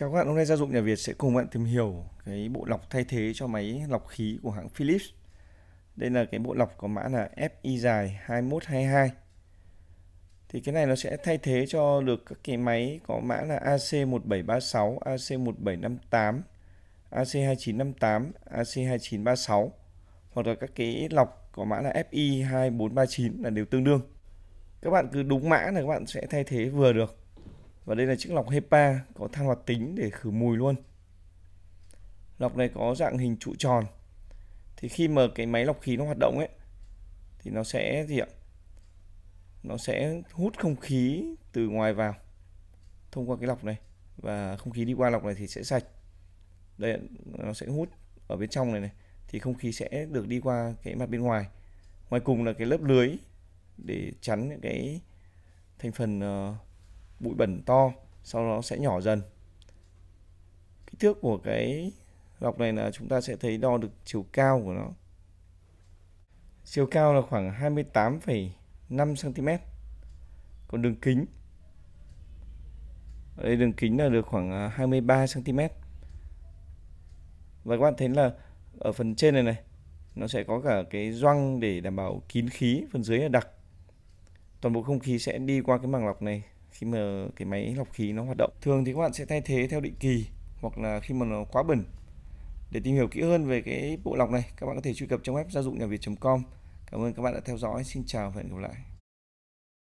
Chào các bạn, hôm nay gia dụng nhà Việt sẽ cùng bạn tìm hiểu cái bộ lọc thay thế cho máy lọc khí của hãng Philips. Đây là cái bộ lọc có mã là FI dài 2122. Thì cái này nó sẽ thay thế cho được các cái máy có mã là AC1736, AC1758, AC2958, AC2936 hoặc là các cái lọc có mã là FI2439 là đều tương đương. Các bạn cứ đúng mã là các bạn sẽ thay thế vừa được và đây là chiếc lọc HEPA có than hoạt tính để khử mùi luôn. Lọc này có dạng hình trụ tròn. Thì khi mà cái máy lọc khí nó hoạt động ấy thì nó sẽ gì ạ? Nó sẽ hút không khí từ ngoài vào thông qua cái lọc này và không khí đi qua lọc này thì sẽ sạch. Đây nó sẽ hút ở bên trong này này thì không khí sẽ được đi qua cái mặt bên ngoài. Ngoài cùng là cái lớp lưới để chắn những cái thành phần uh, bụi bẩn to sau đó sẽ nhỏ dần kích thước của cái lọc này là chúng ta sẽ thấy đo được chiều cao của nó chiều cao là khoảng 28,5 cm còn đường kính ở đây đường kính là được khoảng 23 à, cm và các bạn thấy là ở phần trên này này nó sẽ có cả cái doăng để đảm bảo kín khí phần dưới là đặc toàn bộ không khí sẽ đi qua cái màng lọc này khi mà cái máy lọc khí nó hoạt động thường thì các bạn sẽ thay thế theo định kỳ hoặc là khi mà nó quá bẩn để tìm hiểu kỹ hơn về cái bộ lọc này các bạn có thể truy cập trong web gia dụng nhà việt.com cảm ơn các bạn đã theo dõi xin chào và hẹn gặp lại